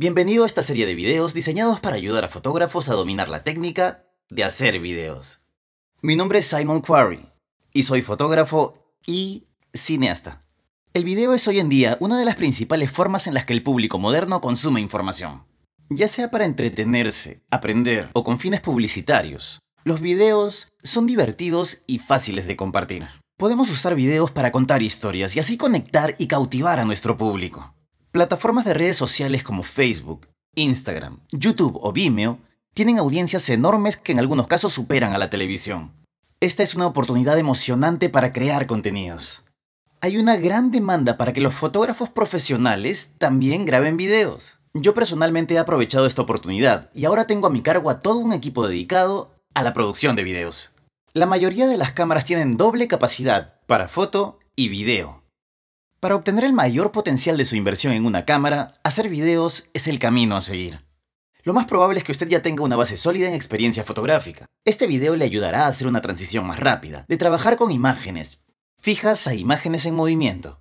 Bienvenido a esta serie de videos diseñados para ayudar a fotógrafos a dominar la técnica de hacer videos. Mi nombre es Simon Quarry y soy fotógrafo y cineasta. El video es hoy en día una de las principales formas en las que el público moderno consume información. Ya sea para entretenerse, aprender o con fines publicitarios, los videos son divertidos y fáciles de compartir. Podemos usar videos para contar historias y así conectar y cautivar a nuestro público. Plataformas de redes sociales como Facebook, Instagram, YouTube o Vimeo tienen audiencias enormes que en algunos casos superan a la televisión. Esta es una oportunidad emocionante para crear contenidos. Hay una gran demanda para que los fotógrafos profesionales también graben videos. Yo personalmente he aprovechado esta oportunidad y ahora tengo a mi cargo a todo un equipo dedicado a la producción de videos. La mayoría de las cámaras tienen doble capacidad para foto y video. Para obtener el mayor potencial de su inversión en una cámara, hacer videos es el camino a seguir. Lo más probable es que usted ya tenga una base sólida en experiencia fotográfica. Este video le ayudará a hacer una transición más rápida, de trabajar con imágenes, fijas a imágenes en movimiento.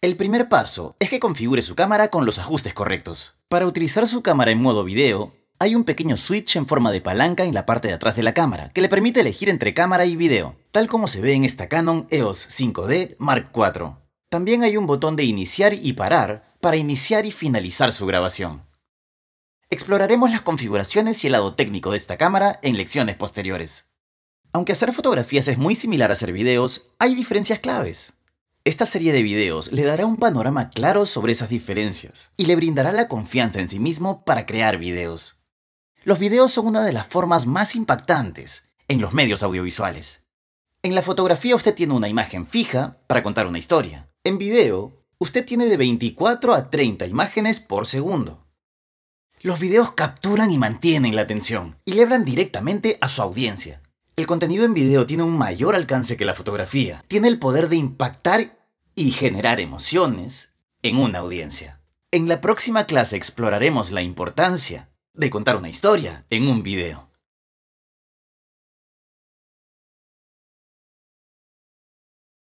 El primer paso es que configure su cámara con los ajustes correctos. Para utilizar su cámara en modo video, hay un pequeño switch en forma de palanca en la parte de atrás de la cámara, que le permite elegir entre cámara y video, tal como se ve en esta Canon EOS 5D Mark IV. También hay un botón de iniciar y parar para iniciar y finalizar su grabación. Exploraremos las configuraciones y el lado técnico de esta cámara en lecciones posteriores. Aunque hacer fotografías es muy similar a hacer videos, hay diferencias claves. Esta serie de videos le dará un panorama claro sobre esas diferencias y le brindará la confianza en sí mismo para crear videos. Los videos son una de las formas más impactantes en los medios audiovisuales. En la fotografía usted tiene una imagen fija para contar una historia. En video, usted tiene de 24 a 30 imágenes por segundo. Los videos capturan y mantienen la atención y le hablan directamente a su audiencia. El contenido en video tiene un mayor alcance que la fotografía. Tiene el poder de impactar y generar emociones en una audiencia. En la próxima clase exploraremos la importancia de contar una historia en un video.